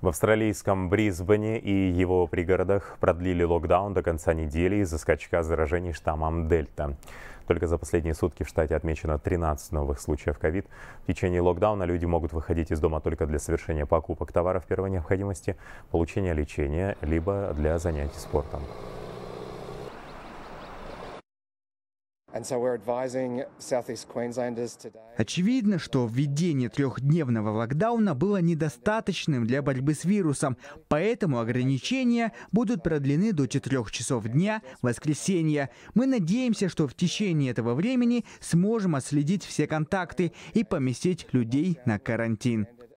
В австралийском Брисбене и его пригородах продлили локдаун до конца недели из-за скачка заражений штаммом Дельта. Только за последние сутки в штате отмечено 13 новых случаев ковид. В течение локдауна люди могут выходить из дома только для совершения покупок товаров первой необходимости, получения лечения, либо для занятий спортом. Очевидно, что введение трехдневного локдауна было недостаточным для борьбы с вирусом, поэтому ограничения будут продлены до 4 часов дня воскресенья. Мы надеемся, что в течение этого времени сможем отследить все контакты и поместить людей на карантин.